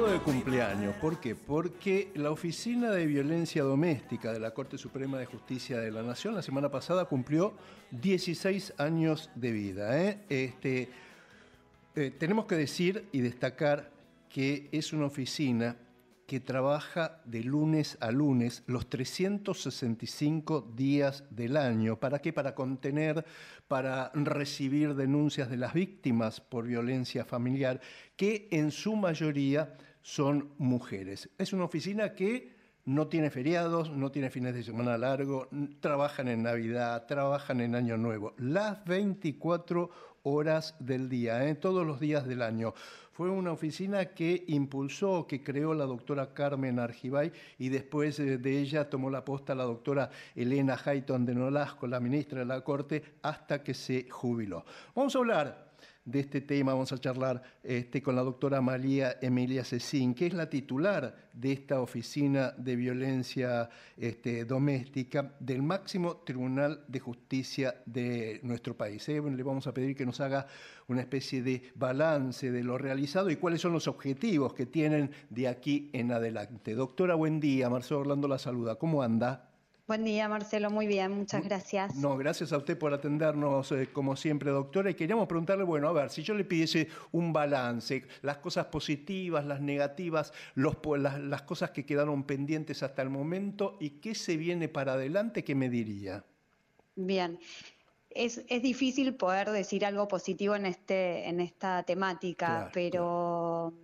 de cumpleaños. ¿Por qué? Porque la Oficina de Violencia Doméstica de la Corte Suprema de Justicia de la Nación la semana pasada cumplió 16 años de vida. ¿eh? Este, eh, tenemos que decir y destacar que es una oficina que trabaja de lunes a lunes los 365 días del año. ¿Para qué? Para contener, para recibir denuncias de las víctimas por violencia familiar, que en su mayoría son mujeres. Es una oficina que no tiene feriados, no tiene fines de semana largo, trabajan en Navidad, trabajan en Año Nuevo, las 24 horas horas del día, en ¿eh? todos los días del año. Fue una oficina que impulsó, que creó la doctora Carmen Argibay y después eh, de ella tomó la posta la doctora Elena Hayton de Nolasco, la ministra de la Corte, hasta que se jubiló. Vamos a hablar de este tema vamos a charlar este, con la doctora María Emilia Cecín, que es la titular de esta Oficina de Violencia este, Doméstica del máximo Tribunal de Justicia de nuestro país. ¿eh? le vamos a pedir que nos haga una especie de balance de lo realizado y cuáles son los objetivos que tienen de aquí en adelante. Doctora, buen día. Marcelo Orlando la saluda. ¿Cómo anda? Buen día, Marcelo. Muy bien, muchas gracias. No, gracias a usted por atendernos, eh, como siempre, doctora. Y queríamos preguntarle, bueno, a ver, si yo le pidiese un balance, las cosas positivas, las negativas, los, las, cosas que quedaron pendientes hasta el momento y qué se viene para adelante, ¿qué me diría? Bien. Es, difícil poder decir algo positivo en, este, en esta temática, pero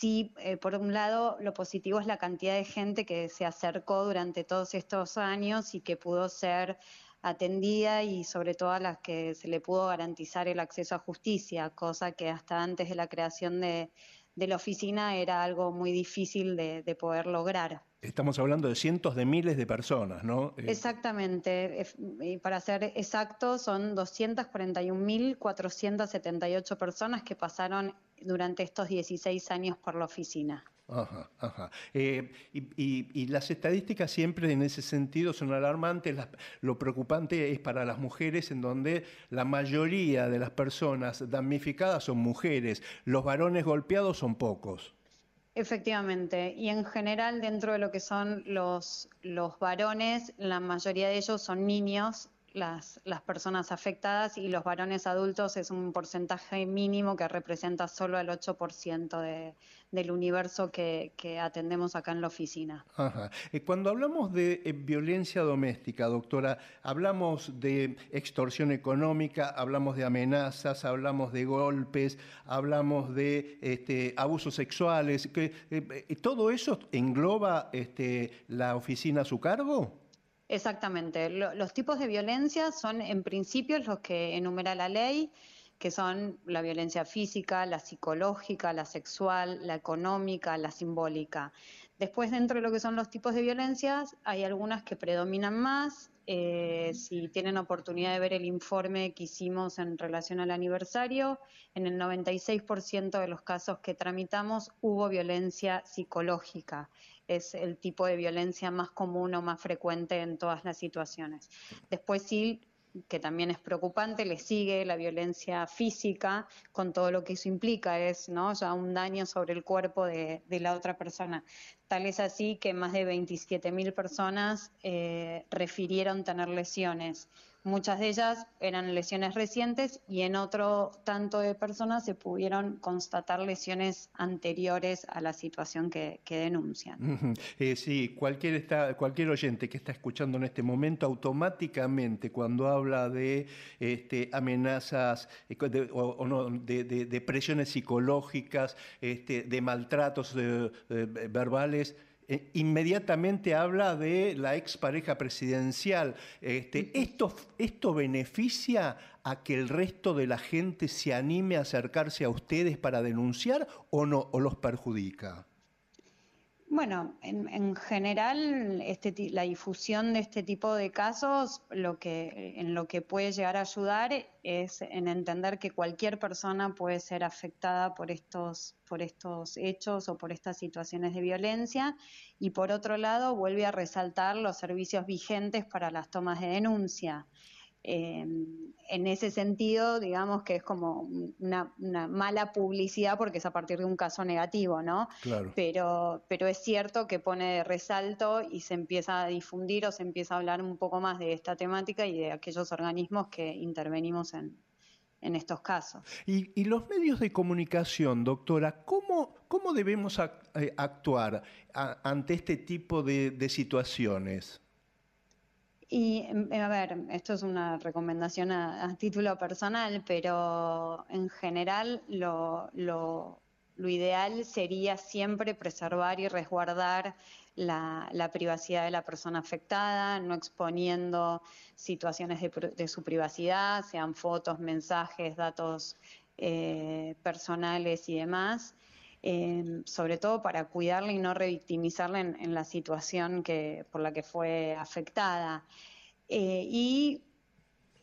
sí, eh, por un lado, lo positivo es la cantidad de gente que se acercó durante todos estos años y que pudo ser atendida y sobre todo a las que se le pudo garantizar el acceso a justicia, cosa que hasta antes de la creación de, de la oficina era algo muy difícil de, poder lograr. Estamos hablando de cientos de miles de personas, ¿no? Eh, Exactamente. y Para ser exacto, son 241.478 personas que pasaron durante estos 16 años por la oficina. Ajá, ajá. Eh, y, las estadísticas siempre en ese sentido son alarmantes. lo preocupante es para las mujeres, en donde la mayoría de las personas damnificadas son mujeres. Los varones golpeados son pocos. Efectivamente, y en general dentro de lo que son los, los varones, la mayoría de ellos son niños las, personas afectadas y los varones adultos es un porcentaje mínimo que representa solo el 8% de, del universo que, atendemos acá en la oficina. Eh, cuando hablamos de eh, violencia doméstica, doctora, hablamos de extorsión económica, hablamos de amenazas, hablamos de golpes, hablamos de este, abusos sexuales. Que, eh, ¿Todo eso engloba este, la oficina a su cargo? Exactamente. los tipos de violencia son en principio los que enumera la ley, que son la violencia física, la psicológica, la sexual, la económica, la simbólica. Después, dentro de lo que son los tipos de violencias, hay algunas que predominan más. Eh, si tienen oportunidad de ver el informe que hicimos en relación al aniversario, en el 96% de los casos que tramitamos hubo violencia psicológica es el tipo de violencia más común o más frecuente en todas las situaciones. Después sí que también es preocupante, le sigue la violencia física con todo lo que eso implica, es ¿no? un daño sobre el cuerpo de, la otra persona. Tal es así que más de 27.000 personas eh, refirieron tener lesiones Muchas de ellas eran lesiones recientes y en otro tanto de personas se pudieron constatar lesiones anteriores a la situación que, denuncian. Eh, sí, cualquier, está, cualquier oyente que está escuchando en este momento, automáticamente cuando habla de este, amenazas eh, de, o, presiones psicológicas, este, de maltratos eh, verbales, eh, inmediatamente habla de la expareja presidencial. Este, esto, ¿Esto beneficia a que el resto de la gente se anime a acercarse a ustedes para denunciar o no, o los perjudica? Bueno, en, general este la difusión de este tipo de casos lo que, en lo que puede llegar a ayudar es en entender que cualquier persona puede ser afectada por estos, por estos hechos o por estas situaciones de violencia y por otro lado vuelve a resaltar los servicios vigentes para las tomas de denuncia en ese sentido, digamos que es como una, mala publicidad porque es a partir de un caso negativo, ¿no? Claro. Pero, pero es cierto que pone de resalto y se empieza a difundir o se empieza a hablar un poco más de esta temática y de aquellos organismos que intervenimos en, estos casos. Y, los medios de comunicación, doctora, ¿cómo, debemos eh, actuar ante este tipo de situaciones? Y em, eh, a ver, esto es una recomendación a, título personal, pero en general lo, ideal sería siempre preservar y resguardar la, privacidad de la persona afectada, no exponiendo situaciones de, su privacidad, sean fotos, mensajes, datos eh, personales y demás sobre todo para cuidarla y no revictimizarla en, la situación que, por la que fue afectada. Eh, y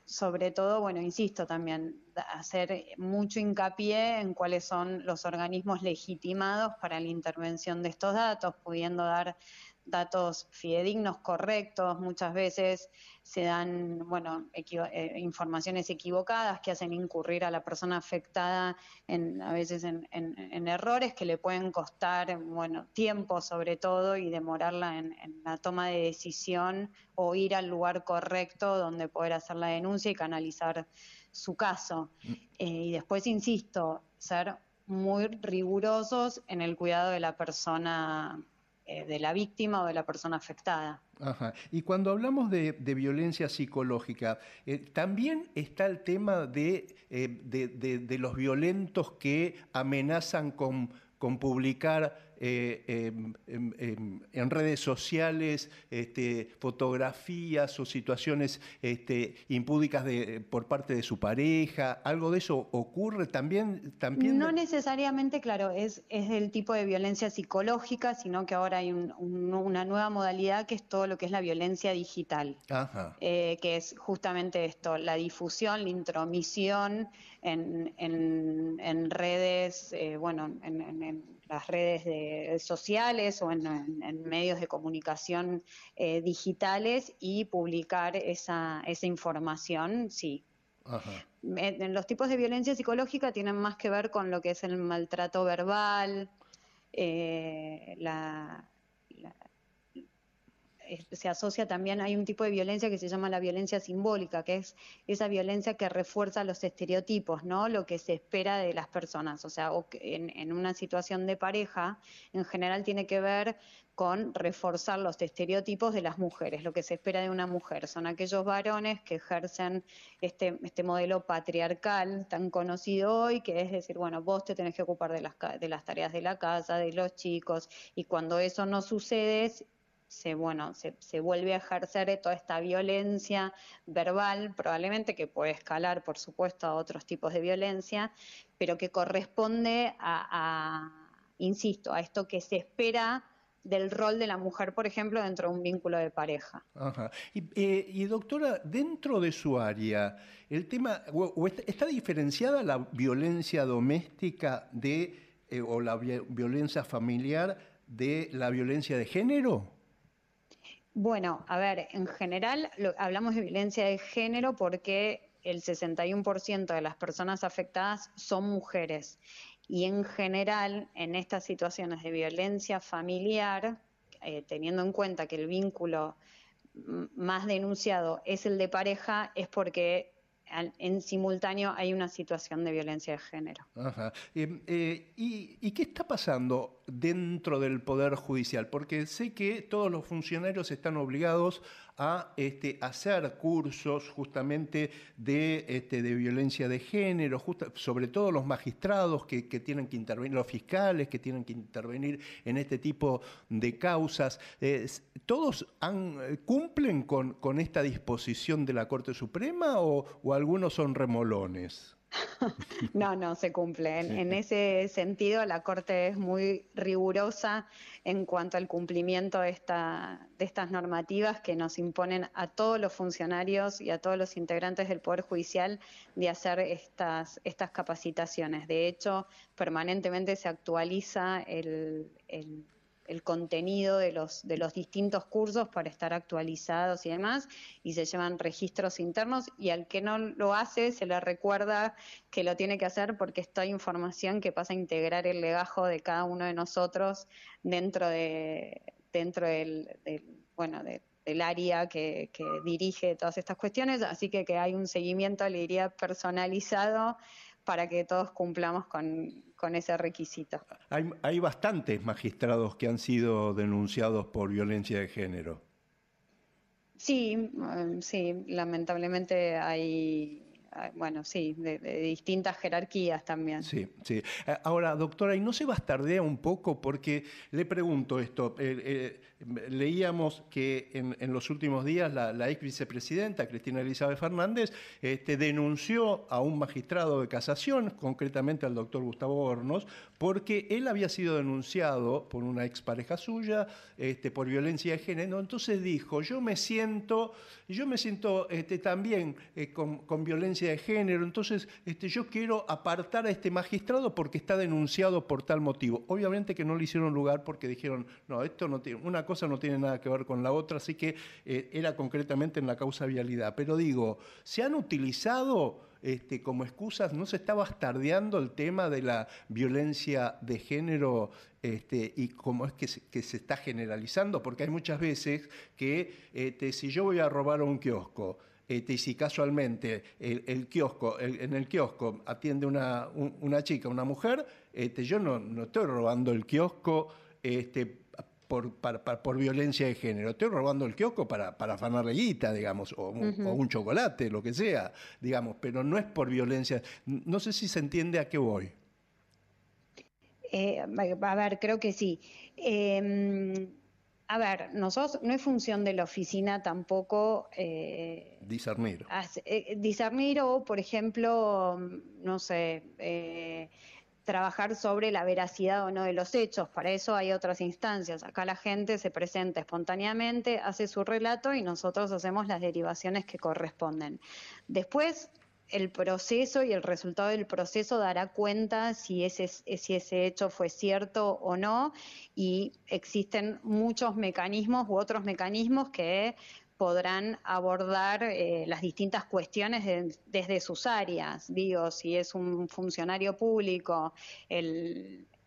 sobre todo, bueno, insisto también, hacer mucho hincapié en cuáles son los organismos legitimados para la intervención de estos datos, pudiendo dar datos fidedignos, correctos, muchas veces se dan, bueno, eh, informaciones equivocadas que hacen incurrir a la persona afectada en, a veces en, errores que le pueden costar, bueno, tiempo sobre todo y demorarla en, la toma de decisión o ir al lugar correcto donde poder hacer la denuncia y canalizar su caso. Mm. Eh, y después, insisto, ser muy rigurosos en el cuidado de la persona eh, de la víctima o de la persona afectada. Y cuando hablamos de, violencia psicológica, eh, también está el tema eh, de, los violentos que amenazan con publicar eh, em, em, em, en redes sociales este, fotografías o situaciones este, impúdicas de, por parte de su pareja? ¿Algo de eso ocurre también? también no necesariamente, claro, es, es el tipo de violencia psicológica, sino que ahora hay una nueva modalidad que es todo lo que es la violencia digital, eh, que es justamente esto, la difusión, la intromisión en, en, redes, eh, bueno, en, las redes sociales o en, medios de comunicación eh, digitales y publicar esa, esa información, sí. Los tipos de violencia psicológica tienen más que ver con lo que es el maltrato verbal, eh, la, se asocia también, hay un tipo de violencia que se llama la violencia simbólica, que es esa violencia que refuerza los estereotipos, ¿no? Lo que se espera de las personas. O sea, en, en una situación de pareja, en general tiene que ver con reforzar los estereotipos de las mujeres, lo que se espera de una mujer. Son aquellos varones que ejercen este, este modelo patriarcal tan conocido hoy, que es decir, bueno, vos te tenés que ocupar de las, de las tareas de la casa, de los chicos, y cuando eso no sucede, se, bueno, se, vuelve a ejercer toda esta violencia verbal, probablemente que puede escalar, por supuesto, a otros tipos de violencia, pero que corresponde a, insisto, a esto que se espera del rol de la mujer, por ejemplo, dentro de un vínculo de pareja. Eh, y, doctora, dentro de su área, el tema, está, diferenciada la violencia doméstica de, eh, o la violencia familiar de la violencia de género? Bueno, a ver, en general hablamos de violencia de género porque el 61% de las personas afectadas son mujeres y en general en estas situaciones de violencia familiar, eh, teniendo en cuenta que el vínculo más denunciado es el de pareja, es porque en simultáneo hay una situación de violencia de género. Ajá. Em, eh, ¿y, ¿Y qué está pasando dentro del Poder Judicial, porque sé que todos los funcionarios están obligados a este, hacer cursos justamente de, este, violencia de género, sobre todo los magistrados que, tienen que intervenir, los fiscales que tienen que intervenir en este tipo de causas. ¿Todos han, cumplen con, con, esta disposición de la Corte Suprema o algunos son remolones? no, no se cumple. En, ese sentido, la Corte es muy rigurosa en cuanto al cumplimiento de, esta, de estas normativas que nos imponen a todos los funcionarios y a todos los integrantes del Poder Judicial de hacer estas, estas capacitaciones. De hecho, permanentemente se actualiza el contenido de los, de los distintos cursos para estar actualizados y demás, y se llevan registros internos y al que no lo hace se le recuerda que lo tiene que hacer porque esta información que pasa a integrar el legajo de cada uno de nosotros dentro de dentro del, bueno del área que, dirige todas estas cuestiones, así que que hay un seguimiento, le diría, personalizado para que todos cumplamos con, con ese requisito. Hay, bastantes magistrados que han sido denunciados por violencia de género. Sí, mm, sí, lamentablemente hay, bueno, sí, de, distintas jerarquías también. Sí, sí. Eh, ahora, doctora, ¿y no se bastardea un poco? Porque le pregunto esto, eh, eh, leíamos que en, los últimos días la, ex vicepresidenta Cristina Elizabeth Fernández este, denunció a un magistrado de casación, concretamente al doctor Gustavo Hornos, porque él había sido denunciado por una expareja suya este, por violencia de género. Entonces dijo, yo me siento, yo me siento este, también eh, con, violencia de género, entonces yo quiero apartar a este magistrado porque está denunciado por tal motivo. Obviamente que no le hicieron lugar porque dijeron, no, esto no tiene una cosa no tiene nada que ver con la otra, así que eh, era concretamente en la causa vialidad. Pero digo, se han utilizado este, como excusas, no se está bastardeando el tema de la violencia de género este, y cómo es que se, está generalizando, porque hay muchas veces que este, si yo voy a robar un kiosco, y si casualmente el, kiosco, en el kiosco atiende una, una chica, una mujer, este, yo no, no, estoy robando el kiosco este, por, violencia de género. Estoy robando el kiosco para, para digamos, o, un chocolate, lo que sea, digamos, pero no es por violencia. No sé si se entiende a qué voy. Eh, a ver, creo que sí. Em, a ver, nosotros no es función de la oficina tampoco. Eh, discernir. Eh, o, por ejemplo, no sé eh, trabajar sobre la veracidad o no de los hechos. Para eso hay otras instancias. Acá la gente se presenta espontáneamente, hace su relato y nosotros hacemos las derivaciones que corresponden. Después, el proceso y el resultado del proceso dará cuenta si ese, ese hecho fue cierto o no y existen muchos mecanismos u otros mecanismos que podrán abordar eh, las distintas cuestiones desde sus áreas. Digo, si es un funcionario público,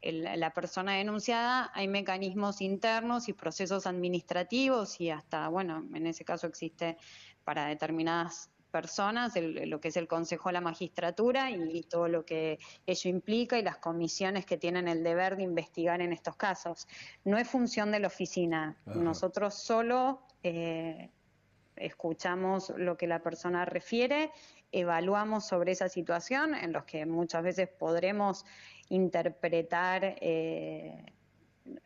la persona denunciada, hay mecanismos internos y procesos administrativos y hasta, bueno, en ese caso existe para determinadas personas, lo que es el Consejo de la Magistratura y todo lo que ello implica y las comisiones que tienen el deber de investigar en estos casos. No es función de la oficina. Nosotros solo eh, escuchamos lo que la persona refiere, evaluamos sobre esa situación, en los que muchas veces podremos interpretar eh,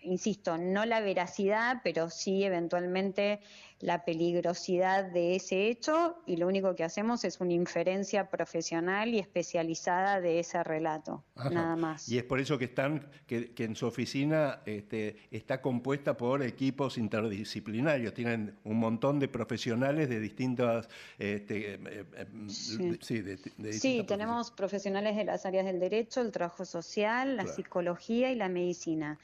insisto, no la veracidad, pero sí eventualmente la peligrosidad de ese hecho y lo único que hacemos es una inferencia profesional y especializada de ese relato, nada más. Y es por eso que están, que, en su oficina este, está compuesta por equipos interdisciplinarios, tienen un montón de profesionales de distintas... Este, em, em, em, sí, tenemos profesionales de las áreas del derecho, el trabajo social, la psicología y la medicina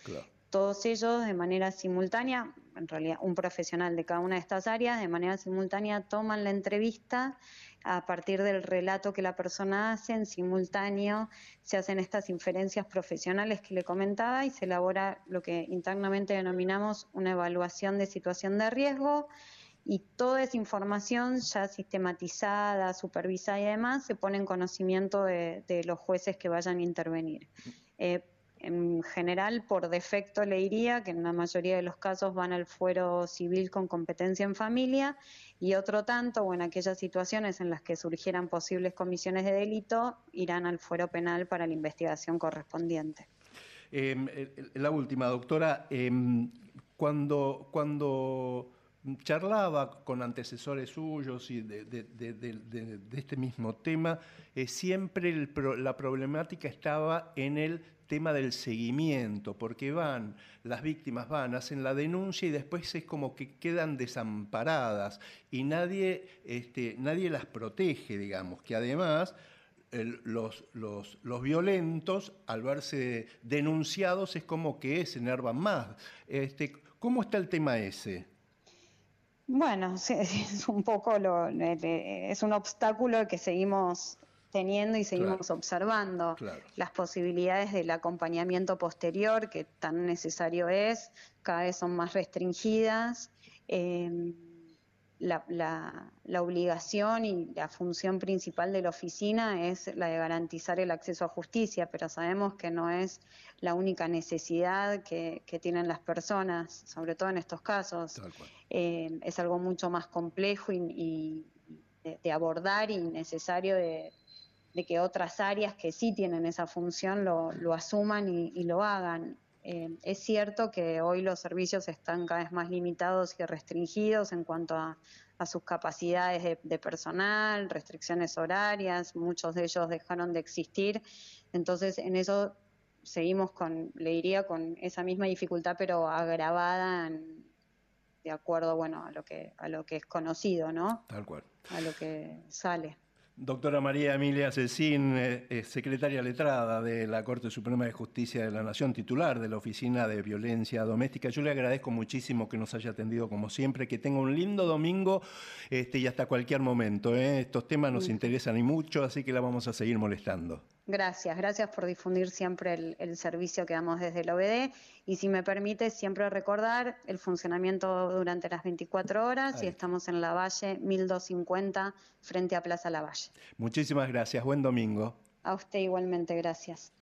todos ellos de manera simultánea, en realidad un profesional de cada una de estas áreas, de manera simultánea toman la entrevista a partir del relato que la persona hace, en simultáneo se hacen estas inferencias profesionales que le comentaba y se elabora lo que internamente denominamos una evaluación de situación de riesgo y toda esa información ya sistematizada, supervisada y demás se pone en conocimiento de, los jueces que vayan a intervenir. Eh, en general, por defecto le diría que en la mayoría de los casos van al fuero civil con competencia en familia y otro tanto, o en aquellas situaciones en las que surgieran posibles comisiones de delito, irán al fuero penal para la investigación correspondiente. Em, la última, doctora, em, cuando, cuando charlaba con antecesores suyos y de, este mismo tema, eh, siempre la problemática estaba en el tema del seguimiento, porque van, las víctimas van, hacen la denuncia y después es como que quedan desamparadas y nadie, este, nadie las protege, digamos, que además los, violentos, al verse denunciados, es como que se enervan más. Este, ¿Cómo está el tema ese? Bueno, es un poco lo, es un obstáculo que seguimos teniendo y seguimos observando las posibilidades del acompañamiento posterior que tan necesario es, cada vez son más restringidas. Eh, la, obligación y la función principal de la oficina es la de garantizar el acceso a justicia, pero sabemos que no es la única necesidad que, tienen las personas, sobre todo en estos casos. Eh, es algo mucho más complejo y, de, abordar y necesario de, que otras áreas que sí tienen esa función lo, asuman y lo hagan. Eh, es cierto que hoy los servicios están cada vez más limitados y restringidos en cuanto a, sus capacidades de, personal, restricciones horarias, muchos de ellos dejaron de existir, entonces en eso seguimos con, le diría, con esa misma dificultad pero agravada de acuerdo, bueno, a lo que a lo que es conocido, ¿no? Tal cual. A lo que sale. Doctora María Emilia Cecín, eh, eh, secretaria letrada de la Corte Suprema de Justicia de la Nación, titular de la Oficina de Violencia Doméstica. Yo le agradezco muchísimo que nos haya atendido como siempre, que tenga un lindo domingo este, y hasta cualquier momento. ¿eh? Estos temas nos interesan y mucho, así que la vamos a seguir molestando. Gracias, gracias por difundir siempre el, el servicio que damos desde el OBD y si me permite, siempre recordar el funcionamiento durante las 24 horas y estamos en la Valle 1250 frente a Plaza La Lavalle. Muchísimas gracias, buen domingo. A usted igualmente, gracias.